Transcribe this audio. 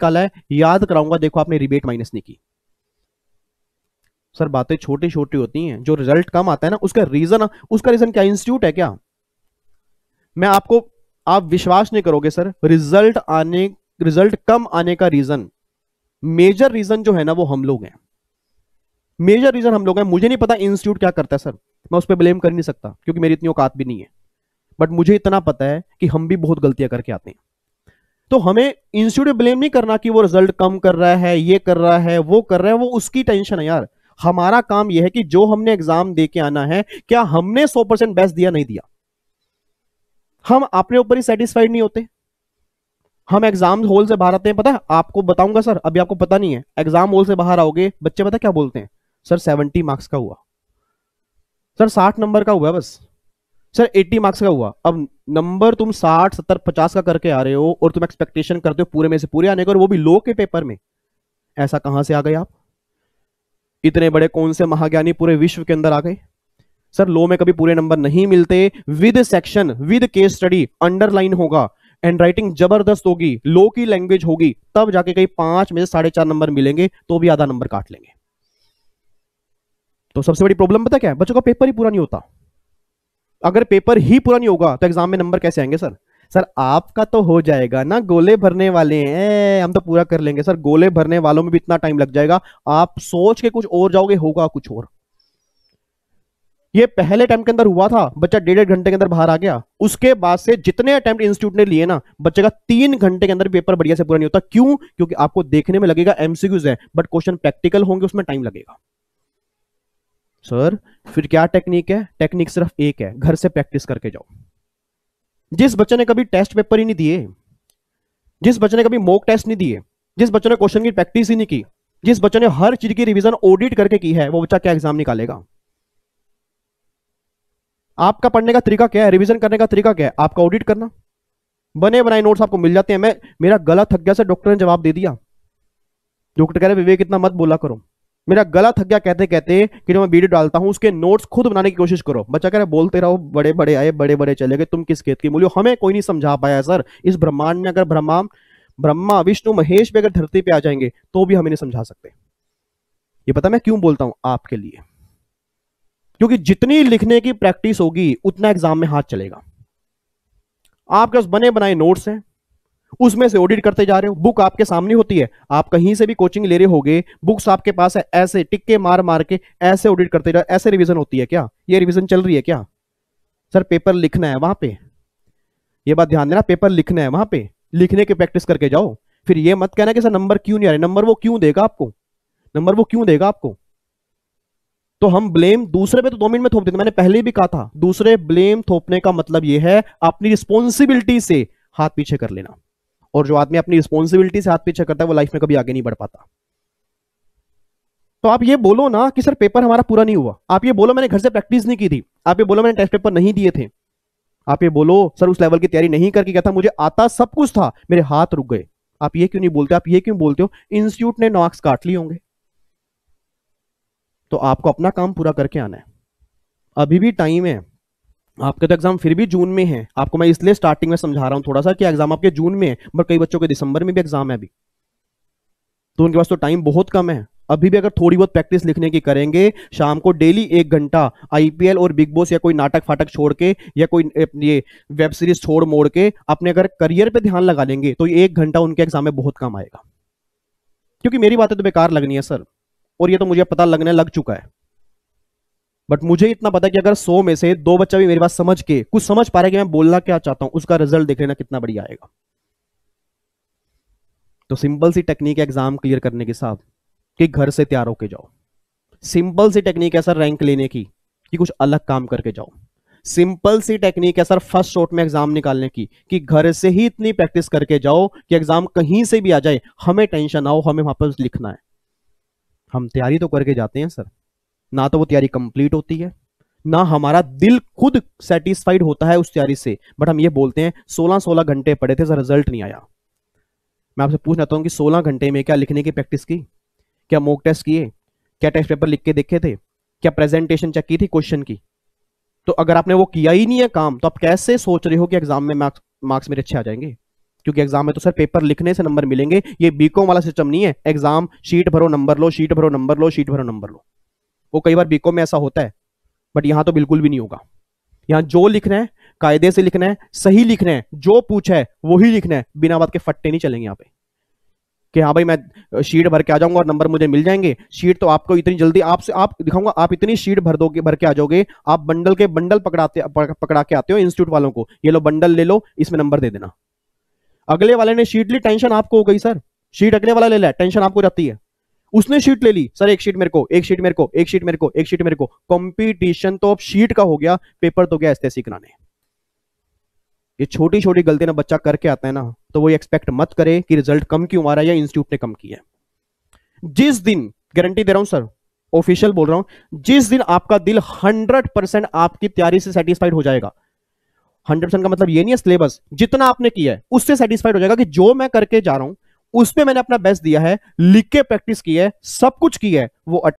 कल है याद कराऊंगा देखो आपने रिबेट माइनस नहीं की सर बातें छोटी छोटी होती हैं जो रिजल्ट कम आता है ना उसका रीजन उसका रीजन क्या इंस्टीट्यूट है क्या मैं आपको आप विश्वास नहीं करोगे सर रिजल्ट आने रिजल्ट कम आने का रीजन मेजर रीजन जो है ना वो हम लोग हैं मेजर रीजन हम लोग हैं मुझे नहीं पता इंस्टीट्यूट क्या करता है सर मैं उस पर ब्लेम कर नहीं सकता क्योंकि मेरी इतनी औकात भी नहीं है बट मुझे इतना पता है कि हम भी बहुत गलतियां करके आते हैं तो हमें इंस्टीट्यूट ब्लेम नहीं करना कि वो रिजल्ट कम कर रहा है ये कर रहा है वो कर रहा है वो उसकी टेंशन है यार हमारा काम यह है कि जो हमने एग्जाम दे के आना है क्या हमने सौ परसेंट बेस्ट दिया नहीं दिया हम अपने ऊपर ही सेटिस्फाइड नहीं होते हम एग्जाम हॉल से बाहर आते हैं पता है आपको बताऊंगा सर अभी आपको पता नहीं है एग्जाम हॉल से बाहर आओगे बच्चे पता क्या बोलते हैं सर सेवेंटी मार्क्स का हुआ सर साठ नंबर का हुआ बस सर 80 मार्क्स का हुआ अब नंबर तुम 60 70 50 का करके आ रहे हो और तुम एक्सपेक्टेशन करते हो पूरे में से पूरे आने का और वो भी लो के पेपर में ऐसा कहां से आ गए आप इतने बड़े कौन से महाज्ञानी पूरे विश्व के अंदर आ गए सर लो में कभी पूरे नंबर नहीं मिलते with section with case study underline होगा एंड राइटिंग जबरदस्त होगी लो की लैंग्वेज होगी तब जाके कहीं पांच में से साढ़े चार नंबर मिलेंगे तो भी आधा नंबर काट लेंगे तो सबसे बड़ी प्रॉब्लम पता क्या है बच्चों का पेपर ही पूरा नहीं होता अगर पेपर ही पूरा नहीं होगा तो एग्जाम में नंबर कैसे आएंगे सर सर आपका तो हो जाएगा ना गोले भरने वाले हैं हम तो पूरा कर लेंगे सर गोले भरने वालों में भी इतना टाइम लग जाएगा आप सोच के कुछ और जाओगे होगा कुछ और ये पहले टाइम के अंदर हुआ था बच्चा डेढ़ डेढ़ घंटे के अंदर बाहर आ गया उसके बाद से जितने अटेम्प्ट इंस्टीट्यूट ने लिए ना बच्चे का तीन घंटे के अंदर पेपर बढ़िया से पूरा नहीं होता क्यों क्योंकि आपको देखने में लगेगा एमसीक्यूज है बट क्वेश्चन प्रैक्टिकल होंगे उसमें टाइम लगेगा सर फिर क्या टेक्निक है टेक्निक सिर्फ एक है घर से प्रैक्टिस करके जाओ जिस बच्चे ने कभी टेस्ट पेपर ही नहीं दिए जिस बच्चे ने कभी मॉक टेस्ट नहीं दिए जिस बच्चे ने क्वेश्चन की प्रैक्टिस ही नहीं की जिस बच्चे ने हर चीज की रिवीजन ऑडिट करके की है वो बच्चा क्या एग्जाम निकालेगा आपका पढ़ने का तरीका क्या है रिवीजन करने का तरीका क्या है आपका ऑडिट करना बने बनाए नोट्स आपको मिल जाते हैं मैं मेरा गला थक गया से डॉक्टर ने जवाब दे दिया डॉक्टर कह रहे विवेक इतना मत बोला करो मेरा गला थक गया कहते कहते कि मैं वीडियो डालता हूँ उसके नोट्स खुद बनाने की कोशिश करो बच्चा कह रहे बोलते रहो बड़े बड़े आए बड़े बड़े चले गए तुम किस खेत की मूल्य हमें कोई नहीं समझा पाया सर इस ब्रह्मांड में अगर ब्रह्मा ब्रह्मा विष्णु महेश भी अगर धरती पे आ जाएंगे तो भी हमें नहीं समझा सकते ये पता मैं क्यों बोलता हूं आपके लिए क्योंकि जितनी लिखने की प्रैक्टिस होगी उतना एग्जाम में हाथ चलेगा आपके पास बने बनाए नोट्स हैं उसमें से ऑडिट करते जा रहे हो बुक आपके सामने होती है आप कहीं से भी कोचिंग ले रहे होगे बुक्स आपके पास है ऐसे टिक्के मार मार के ऐसे ऑडिट करते जा ऐसे रिविजन होती है क्या ये रिविजन चल रही है क्या सर पेपर लिखना है वहां पे ये बात ध्यान देना पेपर लिखना है वहां पे लिखने की प्रैक्टिस करके जाओ फिर ये मत कहना कि सर नंबर क्यों नहीं आ रहे नंबर वो क्यों देगा आपको नंबर वो क्यों देगा आपको तो हम ब्लेम दूसरे पे तो दो मिनट में थोप देते मैंने पहले भी कहा था दूसरे ब्लेम थोपने का मतलब यह है अपनी रिस्पॉन्सिबिलिटी से हाथ पीछे कर लेना और जो आदमी अपनी रिस्पॉन्सिबिलिटी से हाथ पीछे करता है वो लाइफ में कभी आगे नहीं बढ़ पाता तो आप ये बोलो ना कि सर पेपर हमारा पूरा नहीं हुआ आप ये बोलो मैंने घर से प्रैक्टिस नहीं की थी आप ये बोलो मैंने टेस्ट पेपर नहीं दिए थे आप ये बोलो सर उस लेवल की तैयारी नहीं करके क्या था मुझे आता सब कुछ था मेरे हाथ रुक गए आप ये क्यों नहीं बोलते आप ये क्यों बोलते हो इंस्टीट्यूट ने नॉक्स काट लिए होंगे तो आपको अपना काम पूरा करके आना है अभी भी टाइम है आपके तो एग्जाम फिर भी जून में है आपको मैं इसलिए स्टार्टिंग में समझा रहा हूँ थोड़ा सा कि एग्जाम आपके जून में है बट कई बच्चों के दिसंबर में भी एग्जाम है अभी तो उनके पास तो टाइम बहुत कम है अभी भी अगर थोड़ी बहुत प्रैक्टिस लिखने की करेंगे शाम को डेली एक घंटा आईपीएल और बिग बॉस या कोई नाटक फाटक छोड़ के या कोई ये वेब सीरीज छोड़ मोड़ के अपने अगर करियर पे ध्यान लगा लेंगे तो एक घंटा उनके एग्जाम में बहुत कम आएगा क्योंकि मेरी बातें तो बेकार लगनी है सर और ये तो मुझे पता लगने लग चुका है बट मुझे इतना पता कि अगर सो में से दो बच्चा भी मेरे पास समझ के कुछ समझ पा रहा है कि मैं बोलना क्या चाहता हूं उसका रिजल्ट देख लेना कितना बढ़िया आएगा तो सिंपल सी टेक्निक एग्जाम क्लियर करने के साथ कि घर से तैयार होके जाओ सिंपल सी टेक्निक है सर रैंक लेने की कि कुछ अलग काम करके जाओ सिंपल सी टेक्निक है सर फर्स्ट शॉट में एग्जाम निकालने की कि घर से ही इतनी प्रैक्टिस करके जाओ कि एग्जाम कहीं से भी आ जाए हमें टेंशन आओ हमें वहां पर लिखना है हम तैयारी तो करके जाते हैं सर ना तो वो तैयारी कंप्लीट होती है ना हमारा दिल खुद सेटिस्फाइड होता है उस तैयारी से बट हम ये बोलते हैं सोलह सोलह घंटे पढ़े थे सर रिजल्ट नहीं आया मैं आपसे पूछ चाहता हूँ कि सोलह घंटे में क्या लिखने की प्रैक्टिस की क्या मोक टेस्ट किए क्या टेस्ट पेपर लिख के देखे थे क्या प्रेजेंटेशन चेक की थी क्वेश्चन की तो अगर आपने वो किया ही नहीं है काम तो आप कैसे सोच रहे हो कि एग्जाम में मार्क्स मार्क्स मेरे अच्छे आ जाएंगे क्योंकि एग्जाम में तो सर पेपर लिखने से नंबर मिलेंगे ये बीकॉम वाला सिस्टम नहीं है एग्जाम शीट भरो नंबर लो शीट भरो नंबर लो शीट भरो नंबर लो वो कई बार बीकॉम में ऐसा होता है बट यहां तो बिल्कुल भी नहीं होगा यहां जो लिखना है कायदे से लिखना है सही लिखना है जो पूछा है वही लिखना है बिना बात के फट्टे नहीं चलेंगे यहां पे कि हाँ भाई मैं शीट भर के आ जाऊंगा और नंबर मुझे मिल जाएंगे शीट तो आपको इतनी जल्दी आपसे आप दिखाऊंगा आप इतनी शीट भर दोगे भर के आ जाओगे आप बंडल के बंडल पकड़ाते पकड़ा के आते हो इंस्टीट्यूट वालों को ये लो बंडल ले लो इसमें नंबर दे देना अगले वाले ने शीट ली टेंशन आपको हो गई सर शीट अगले वाला ले लिया टेंशन आपको जाती है उसने शीट ले ली सर एक शीट मेरे को एक शीट मेरे को एक शीट मेरे को एक शीट मेरे को कंपटीशन तो अब शीट का हो गया पेपर तो गया ऐसे सीखना ये छोटी छोटी ना बच्चा करके आता है ना तो वो एक्सपेक्ट मत करे कि रिजल्ट कम क्यों आ रहा है या इंस्टीट्यूट ने कम किया जिस दिन गारंटी दे रहा हूं सर ऑफिशियल बोल रहा हूं जिस दिन आपका दिल परसेंट आपकी तैयारी से सेटिस्फाइड हो जाएगा 100% का मतलब ये नहीं है सिलेबस जितना आपने किया है उससे सेटिस्फाइड हो जाएगा कि जो मैं करके जा रहा हूं उसमें मैंने अपना बेस्ट दिया है लिख के प्रैक्टिस की है सब कुछ की है वो